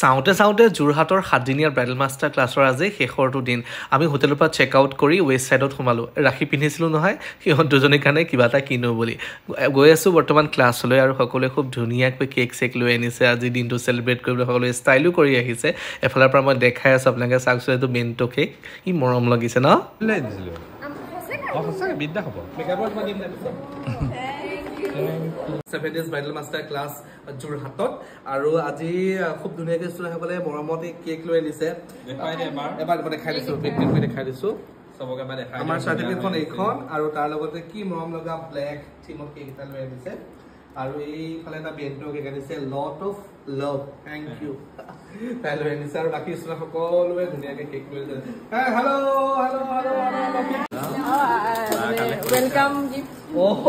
চাওঁতে চাওঁতে যোৰহাটৰ সাতদিনীয়া ব্ৰাইডেল মাষ্টাৰ ক্লাছৰ আজি শেষৰটো দিন আমি হোটেলৰ পৰা চেক আউট কৰি ৱেষ্ট ছাইডত সোমালোঁ ৰাখি পিন্ধিছিলোঁ নহয় সিহঁত দুজনীৰ কাৰণে কিবা এটা কিনো বুলি গৈ আছোঁ বৰ্তমান ক্লাছলৈ আৰু সকলোৱে খুব ধুনীয়াকৈ কেক চেক লৈ আনিছে আজি দিনটো চেলিব্ৰেট কৰিবলৈ সকলোৱে ষ্টাইলো কৰি আহিছে এফালৰ পৰা মই দেখাই আছোঁ আপোনালোকে চাওকচোন এইটো মেণ্টো কেক কি মৰম লাগিছে ন seven days bridal master class যোৰহাটত আৰু আজি খুব ধুনীয়াকৈ ষ্টুডেণ্টসকলে মৰমত কেক লৈ আনিছে দেখাই দিছো আমাৰ চাৰ্টিফিকেটখন এইখন আৰু তাৰ লগতে কি মৰম লগা ব্লেক থিমত কেক এটা লৈ আনিছে আৰু এইফালে এটা বেণ্টো কেক আনিছে lot of love thank you তাই লৈ আনিছে আৰু বাকী ষ্টুডেণ্ট সকলোৱে ধুনীয়াকৈ কেক লৈ আছে hello' hello' hello' hello' welcome gift oh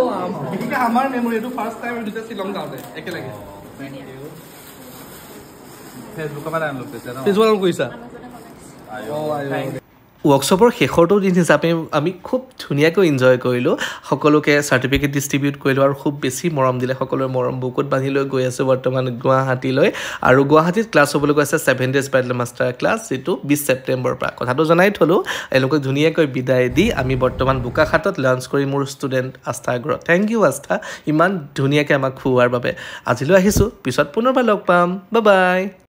আমার মেমরি এটু ফার্স্ট টাইম এটু শিলং যাওতে একে লাগে থ্যাংক ইউ ফেসবুক কামার আনলো পেছরা ফেসবুক কইছা আয়ো আয়ো ৱৰ্কশ্বপৰ শেষৰটো দিন হিচাপে আমি খুব ধুনীয়াকৈ ইনজয় কৰিলোঁ সকলোকে চাৰ্টিফিকেট ডিষ্ট্ৰিবিউট কৰিলোঁ আৰু খুব বেছি মৰম দিলে সকলোৱে মৰম বুকুত বান্ধি লৈ গৈ আছোঁ বৰ্তমান গুৱাহাটীলৈ আৰু গুৱাহাটীত ক্লাছ হ'বলৈ গৈছে seven days bridal master class যিটো বিছ ছেপ্টেম্বৰৰ পৰা কথাটো জনাই থ'লোঁ এওঁলোকক ধুনীয়াকৈ বিদায় দি আমি বৰ্তমান বোকাখাটত লঞ্চ কৰি মোৰ ষ্টুডেণ্ট আস্থা আগ্ৰহ থেংক ইউ আস্থা ইমান ধুনীয়াকৈ আমাক খুওৱাৰ বাবে আজিলৈ আহিছোঁ পিছত পুনৰবাৰ লগ পাম বাই